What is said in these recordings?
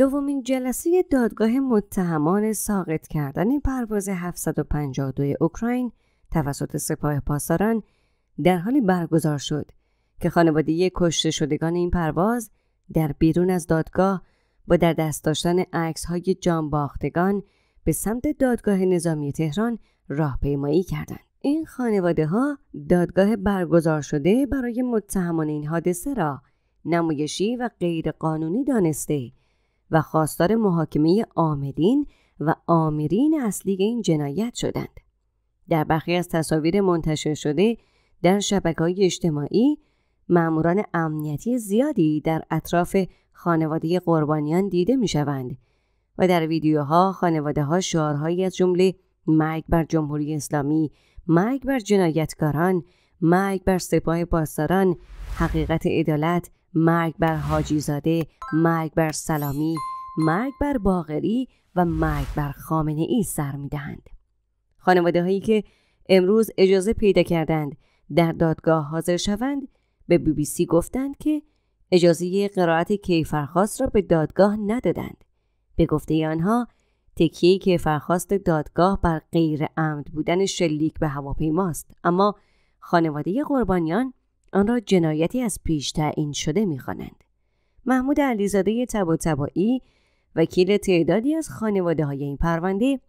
دومین جلسه دادگاه متهمان ساقط کردن پرواز 752 اوکراین توسط سپاه پاسداران در حالی برگزار شد که خانواده کشته شدگان این پرواز در بیرون از دادگاه با در دست داشتن عکس های جان باختگان به سمت دادگاه نظامی تهران راهپیمایی کردند. این خانواده ها دادگاه برگزار شده برای متهمان این حادثه را نمایشی و غیرقانونی دانسته و خواستار محاکمه آمدین و آمرین اصلی این جنایت شدند. در برخی از تصاویر منتشر شده در شبکه های اجتماعی معموران امنیتی زیادی در اطراف خانواده قربانیان دیده می شوند و در ویدیوها خانواده ها شعارهایی از جمله مرگ بر جمهوری اسلامی، مرگ بر جنایتکاران، مرگ بر سپاه پاسداران، حقیقت عدالت مرگ بر حاجی زاده مرگ بر سلامی مرگ بر باغری و مرگ بر خامنه ای سر دهند خانواده هایی که امروز اجازه پیدا کردند در دادگاه حاضر شوند به بی بی سی گفتند که اجازه قرائت کیفرخواست را به دادگاه ندادند به گفته آنها تکیه کیفرخواست دادگاه بر غیر عمد بودن شلیک به هواپیماست اما خانواده قربانیان آن را جنایتی از پیش تعیین شده میخوانند محمود علیزاده تباتبایی وکیل تعدادی از خانواده های این پرونده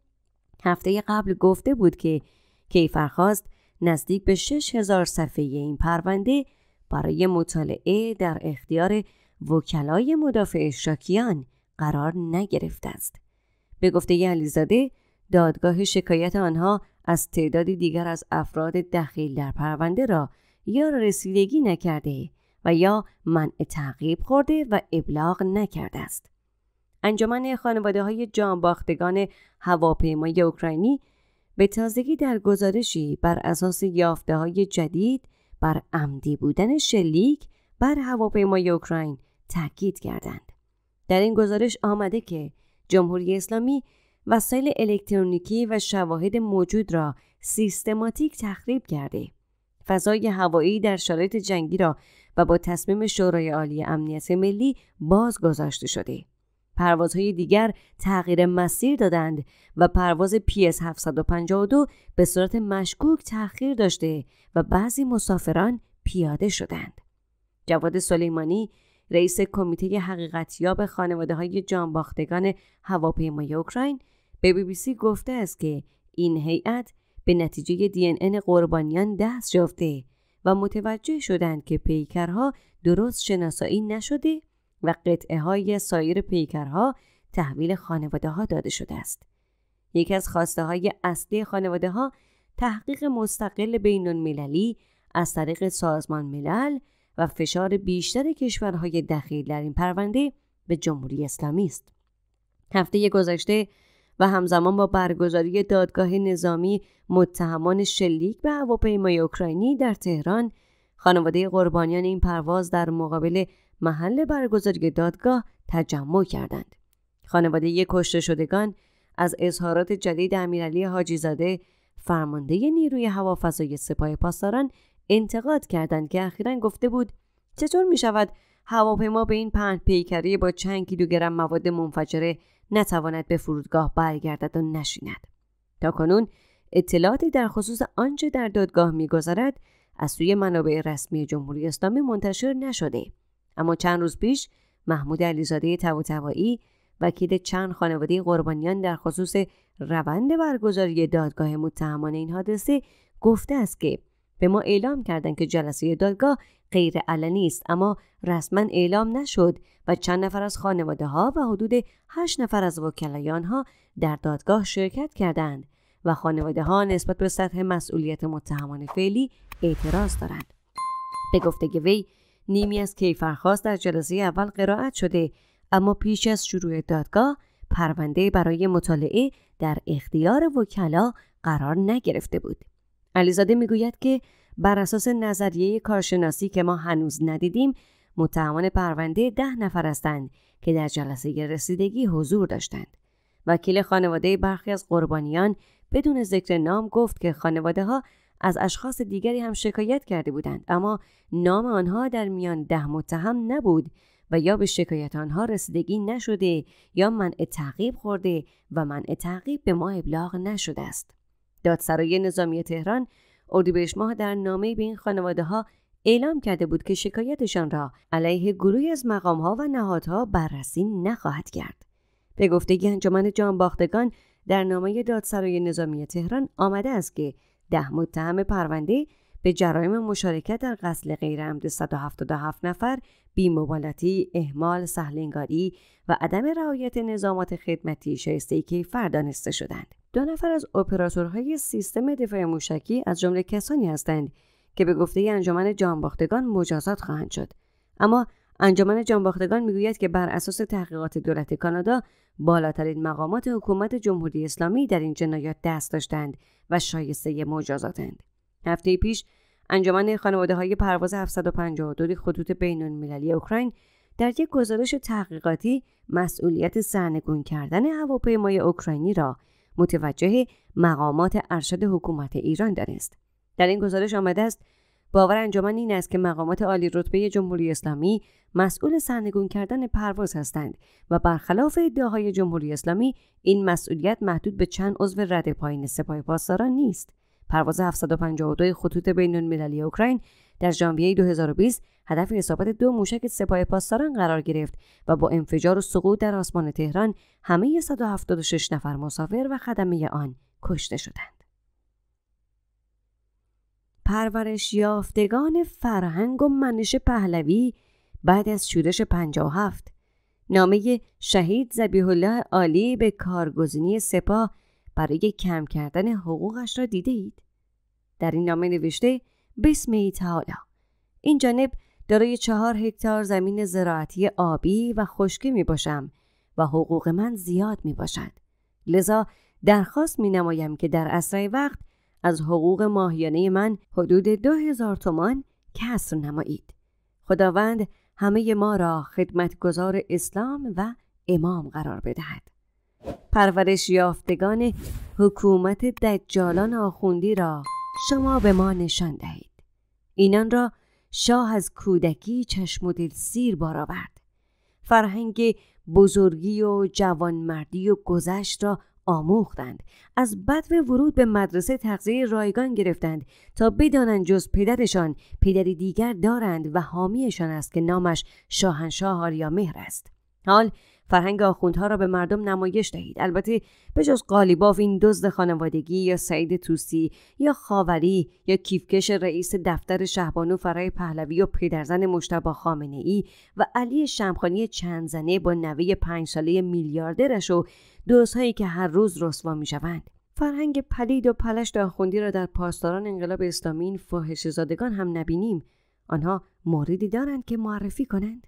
هفته قبل گفته بود که کیفرخواست نزدیک به 6000 صفحه این پرونده برای مطالعه در اختیار وکلای مدافع شاکیان قرار نگرفته است. به گفته علیزاده دادگاه شکایت آنها از تعدادی دیگر از افراد دخیل در پرونده را یا رسیدگی نکرده و یا منع تعقیب خورده و ابلاغ نکرده است. انجمن خانواده های جانباختگان هواپیمای اوکراینی به تازگی در گزارشی بر اساس یافته های جدید بر عمدی بودن شلیک بر هواپیمای اوکراین تاکید کردند. در این گزارش آمده که جمهوری اسلامی وسایل الکترونیکی و شواهد موجود را سیستماتیک تخریب کرده فضای هوایی در شرایط جنگی را و با تصمیم شورای عالی امنیت ملی باز گذاشته شده. پروازهای دیگر تغییر مسیر دادند و پرواز PS 752 به صورت مشکوک تأخیر داشته و بعضی مسافران پیاده شدند. جواد سلیمانی رئیس کمیته حقیقتیاب خانواده های جانباختگان هواپیمای اوکراین به بی بی سی گفته است که این هیئت به نتیجه دی ان قربانیان دست یافته و متوجه شدند که پیکرها درست شناسایی نشده و قطعه های سایر پیکرها تحویل خانواده ها داده شده است. یکی از خواسته های اصلی خانواده ها تحقیق مستقل بین المللی از طریق سازمان ملل و فشار بیشتر کشورهای دخیل در این پرونده به جمهوری اسلامی است. هفته گذشته و همزمان با برگزاری دادگاه نظامی متهمان شلیک به هواپیمای اوکراینی در تهران خانواده قربانیان این پرواز در مقابل محل برگزاری دادگاه تجمع کردند خانواده کشته شدگان از اظهارات جدید امیرعلی حاجیزاده فرمانده نیروی هوافضای سپاه پاسداران انتقاد کردند که اخیرا گفته بود چطور می شود هواپیما به این پهن پیکری با چند کیلوگرم مواد منفجره نتواند به فرودگاه برگردد و نشیند تا کنون اطلاعاتی در خصوص آنچه در دادگاه میگذرد از سوی منابع رسمی جمهوری اسلامی منتشر نشده اما چند روز پیش محمود علیزاده تواتوایی وکیل چند خانواده قربانیان در خصوص روند برگزاری دادگاه متهمان این حادثه گفته است که به ما اعلام کردند که جلسه دادگاه غیر علنی است اما رسما اعلام نشد و چند نفر از خانواده ها و حدود هشت نفر از وکلای ها در دادگاه شرکت کردند و خانواده ها نسبت به سطح مسئولیت متهمان فعلی اعتراض دارند. به گفته وی نیمی از کیفرخواست در جلسه اول قرائت شده اما پیش از شروع دادگاه پرونده برای مطالعه در اختیار وکلا قرار نگرفته بود. علیزاده میگوید که بر اساس نظریه کارشناسی که ما هنوز ندیدیم متهمان پرونده ده نفر هستند که در جلسه رسیدگی حضور داشتند وکیل خانواده برخی از قربانیان بدون ذکر نام گفت که خانواده ها از اشخاص دیگری هم شکایت کرده بودند اما نام آنها در میان ده متهم نبود و یا به شکایت آنها رسیدگی نشده یا منع تعقیب خورده و منع تعقیب به ما ابلاغ نشده است دادسرای نظامی تهران اردیبهشت ماه در نامه به این خانواده ها اعلام کرده بود که شکایتشان را علیه گروهی از ها و نهادها بررسی نخواهد کرد. به گفته انجمن جانباختگان در نامه دادسرای نظامی تهران آمده است که ده متهم پرونده به جرایم مشارکت در قتل عمد 177 نفر بیمبالتی اهمال سهلنگاری و عدم رعایت نظامات خدمتی شایسته کیفر دانسته شدند دو نفر از اپراتورهای سیستم دفاع موشکی از جمله کسانی هستند که به گفته انجمن جانباختگان مجازات خواهند شد اما انجمن جانباختگان میگوید که بر اساس تحقیقات دولت کانادا بالاترین مقامات حکومت جمهوری اسلامی در این جنایات دست داشتند و شایسته مجازاتند هفته پیش انجمن خانواده های پرواز 752 خطوط بین اوکراین در یک گزارش تحقیقاتی مسئولیت سرنگون کردن هواپیمای اوکراینی را متوجه مقامات ارشد حکومت ایران دانست در این گزارش آمده است باور انجمن این است که مقامات عالی رتبه جمهوری اسلامی مسئول سرنگون کردن پرواز هستند و برخلاف ادعاهای جمهوری اسلامی این مسئولیت محدود به چند عضو رد پایین سپاه پاسداران نیست پرواز 752 خطوط بین المللی اوکراین در ژانویه 2020 هدف اصابت دو موشک سپاه پاسداران قرار گرفت و با انفجار و سقوط در آسمان تهران همه 176 نفر مسافر و خدمه آن کشته شدند. پرورش یافتگان فرهنگ و منش پهلوی بعد از شورش 57 نامه شهید زبیح الله عالی به کارگزینی سپاه برای کم کردن حقوقش را دیده در این نامه نوشته بسم تعالی این جانب دارای چهار هکتار زمین زراعتی آبی و خشکی می باشم و حقوق من زیاد می باشد. لذا درخواست می نمایم که در اسرع وقت از حقوق ماهیانه من حدود دو هزار تومان کسر نمایید. خداوند همه ما را خدمتگزار اسلام و امام قرار بدهد. پرورش یافتگان حکومت دجالان آخوندی را شما به ما نشان دهید اینان را شاه از کودکی چشم و دل سیر بار آورد فرهنگ بزرگی و جوانمردی و گذشت را آموختند از بدو ورود به مدرسه تغذیه رایگان گرفتند تا بدانند جز پدرشان پدری دیگر دارند و حامیشان است که نامش شاهنشاه مهر است حال فرهنگ آخوندها را به مردم نمایش دهید البته به جز قالیباف این دزد خانوادگی یا سعید توسی یا خاوری یا کیفکش رئیس دفتر شهبانو فرای پهلوی و پدرزن مشتبه خامنه ای و علی شمخانی چند زنه با نوه پنج ساله میلیاردرش و دزدهایی که هر روز رسوا میشوند فرهنگ پلید و پلشت آخوندی را در پاسداران انقلاب اسلامی این زادگان هم نبینیم آنها موردی دارند که معرفی کنند